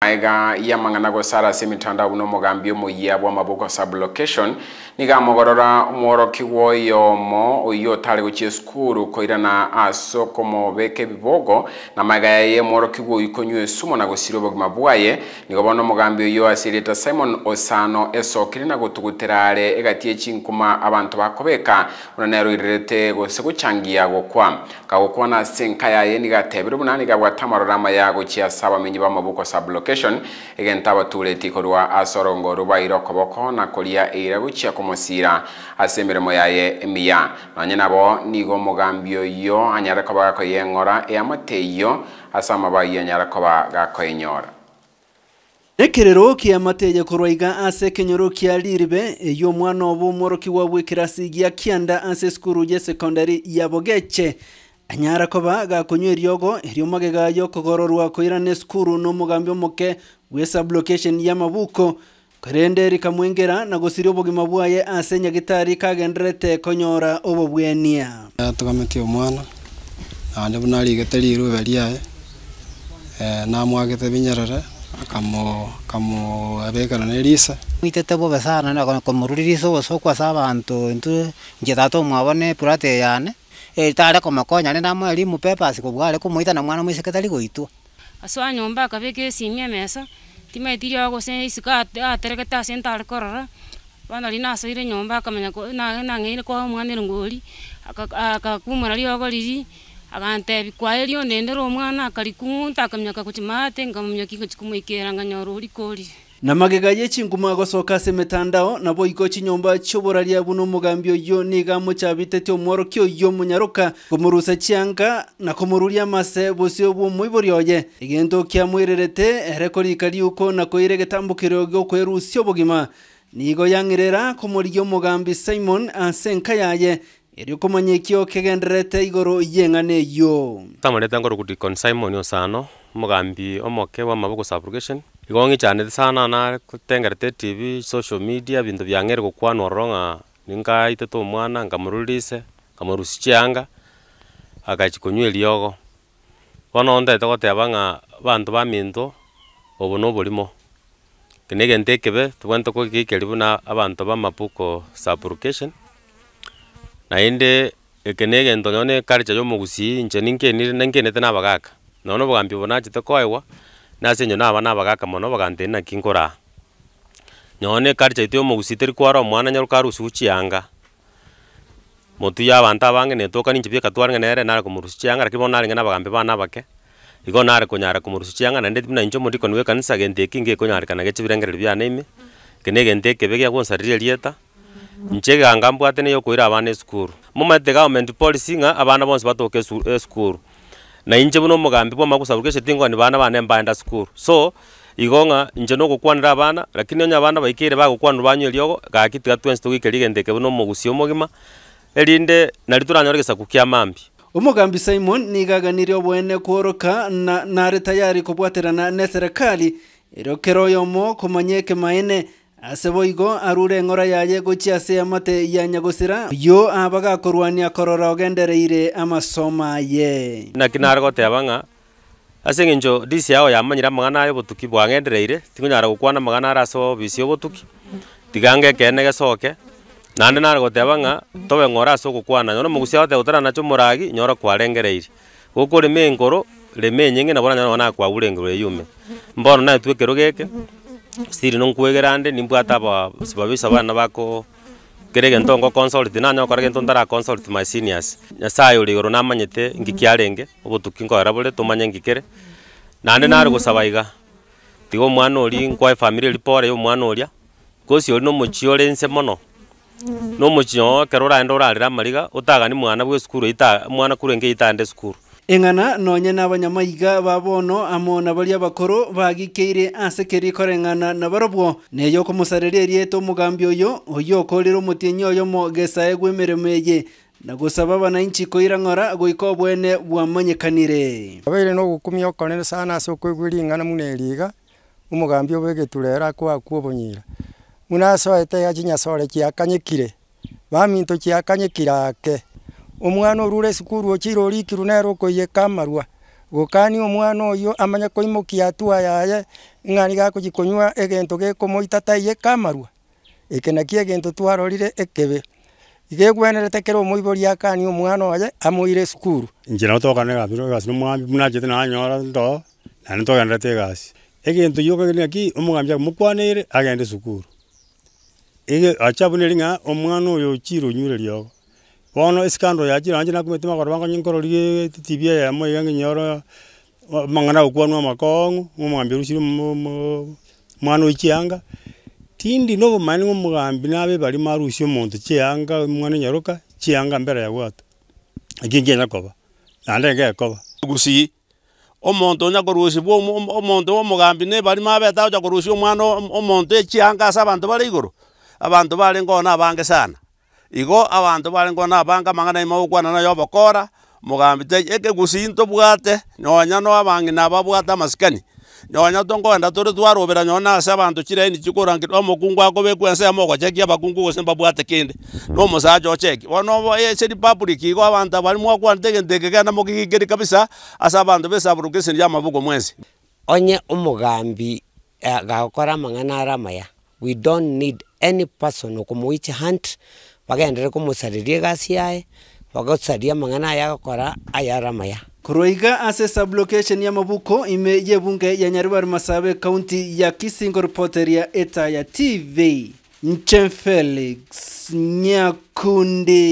aiga maega yamang'ana gũcara semitandao no mũgambi ũmwe bwa maboko sublocation nigamogorora mworoki woyomo ũyũ ũtarĩ gũchie cukuru koirana aso komobeke bibogo na magaya ye mworoki woyu konywa esumo na gũcira obogima bwaye nigobona omogambi ũyũ asirĩte simon osano esokire na gũtũgũtĩrare egatie chinkuma abantu bakobeka ona neroirerete gose gũchangia gũkwa kagũkwana ase enka yaye nigatebire buna nigabwata amarorama ya gũchia ase abamenyi ba maboko sublocation location egenta abatureti korwa asorongo rubairo koboko na koria eira guchia komosira ase emeremo yaye emiya nonye nabo nigo omogambi oyo anyare koba gakoya eng'ora eamate ase amabagi anyare koba gakoenyora ekerero kia mateye korwaiga ase ekenyoro kia liribe eyo omwana obo omworoki wa bwekirasi gia kianda ase esukuru ya secondary ya bogeche anyara koba gakunywa eriogo erioma yo kogororwa koirana esukuru na omogambi omoke bwa ya mabuko korende rikamwengera na gosiria obogima bwaye ase nyagetari kagenderete konyora obobwenia atogameti omwana naende buna arigete rirobe riaye eh, namwagete binyerere akamuabekerana erisa itete bobe sana nakomuruririso boso kwasa abanto intwe nchitata omwabone purate yane tare komakonya ni namweri mupepasi kubware kumuita na mwana mwiseketari goitwa aswa nyomba akabeka esimia mesa timaitire ogose isiko aterekete ase ntare korora bono ri nasoire nyomba akamenya nang'eire kwa omwana ngori akakumora riogo riri agantebi kwaye riondende ra omwana akarikung'unta akamenya kagochimate nkamumyoki ngochikumoikeranga nyoro orikoririe namagega yechinguma gosoka ase emetandao nabo igo chinyomba chioboraria buna omogambi oyo niga amochabitete omworoki oyo omonyaroka komorusa chianka na komoruria amase bosio bwa omoibori oye egento kiamoirerete ere korika riuko na koira egetambukero giokoerusia obogima nigo yang'erera komorigia omogambi simon ase enka yaye erio ekio kegenderete igoro yeng'ana eyo tamorete ngoro simon osano omogambi omoke wa maboko subrogation igongi chane sana na kutengerete tv social media bintu biang'ere gokwana ororo ng'a ningaitete omwana nkamoruririise nkamorusi chianga agachi konywa eriogo bono ndete goteba ng'a bantu ba minto obo na kinege ntekebe na egento ekebe tobwante kogikeikeria buna ba mapuko supplication naende eke na egento nonye na eculture ya omogusi inche ninkenire nkenete na abagaka nonya na obogambi obo nachete nase onye naba nabagaka mono baganteri naki nkora nyoone ekarcha ito ya omogusi teri kwara omwana nyaruka arusuchianga motuyo abanto abange netoka ninche biekatwarenge nere nare komorusuchianga rakini bono narenge nabagambe bana abake igo nare konyara komorusuchianga naende buna inche omorikoni bwa ekanisa gento eki ngekonyarekana geche birengereri biane ime kene egento ekebe gia gonsariria rieta inche ganga mbwate neyo okoira abana esukuru momanyete government policy ng'a abana bonse batoka esukuru na inje buno mugambi bwa magusa burgeshe ni bana bane mbanda school so igonga inje no gukwanira abana lakini onya abana bayikire bagukwanira banyo eliogo 20 twensi tugikeri ndeke buno mugusio mogima erinde nari turanyorogesa kukya mambi umugambi Simon nigaganire obwene koroka na nare tayari kubwaterana ne serikali irokero yomo kumanyeke maene ase boigo arure eng'ora yaye gochi ase amate nyagosira yo aba gakorwania korora ogendereire amasomo aye naki naregoteba ng'a ase eng'encho disi yao yamanyire amagana aye obotuki bwang'endereire tingonyara gokwana amagana are ase obisi obotuki tiga ngekene gesoke naende naregoteba ng'a tobe ng'ora ase ogokwana nyono omogusi agoteba gotara nacho omoragi nyora kwarengereire gokorema engoro rema enyenge nabo nanyona bonakwabura engoro eyume mbono naye twa ekero geke siri nonkuegerande nimbwata aba sibabisa abana bako kerege ngo consult nanyokorage ndara consult my seniors nyasaye uri igoro namanyete ngikiarenge obutuki nkoera bore tumanye ngikere nande nari gusaba iga tigo mwana uri nkwae family report yo mwana uria kosi uri nomuchi ore nse mono kero ra ndo urarira mariga ni mwana bwe school ita mwana kurenge itande school eng'ana no na abanyamayiga babono amona amo na baria asekeri baagikeire ase keri na barobwo neyo okomosareria erieta omogambi oyo oyo okorire omotienyi oyo mogesae gwa emeremo eye na gusaba inchi koira ng'ora goika obwene bwamanyekanire obeire no ogokumia okonene sana ase ko eng'ana muna muneriga omogambi obegete rero kwa obonyira muna ete yajinya chinyasore chiakanyekire baminto chiakanyekire ake omwana orure esukuru ochire orikirwe nero okoiyeka amarwa gokani omwana oyo amanye koimokia atua yaye ng'ani gakochi konywa egento gekomoita taiyeka amarwa eke naki egento twarorire ekebe igekwenerete kero omoibori akani omwana oye amoire sukuru inche nabo togokana egasi egasi nomwambi buna nanyora ndo naende togenderete egasi egento yoka naki omogambia agende esukuru ege acha ng'a omwana oyo ochire onyure riogo bono isikando yachire anje nakumetima korwa bango nyingororie tibia ya mo yange nyoro mangana okwanwa makongo ngomwambi rushire mwana oichianga tindi no bumani ng'omugambi nabe bari marushi omonto chianga mwana enyaroka chianga mbere ya bwato eki ngenya koba naende koba gusi omonto onya korusibwa omonto omogambi nebari mabeta ocha korusia omwana omonto echianga ase abanto bali igoro abanto bali ngona abange sana igo abanto bare ngo nabanga mang'ana ime ogokwana nayo obokora mogambite ekegusii ntobwate nyonya no abange nababwate amasikani nyonya tongoenda tore twarobera nyonya ase abanto chiraini chikorangirwa omokungu akobekwa ense amo ogocheki abakungu gose mbabwate kende no cheki nomosacha ocheki se di public igo abanto abari mwakwanete ndege eke genda mokigigeri kabisa ase abanto besa aborokeseni ya mabugo mwensi onye umugambi eh, gagokora amang'ana are amaya we don't need any person okomoicha hunt bagendere komosareria egasi yaye bagosaria amang'ana aya agokora maya kuroiga ase sublocation ya mabuko ime yebunge ya nyarubaru masabe kaunti ya kisingo ripoteria eta ya tv nchen felix nyakundi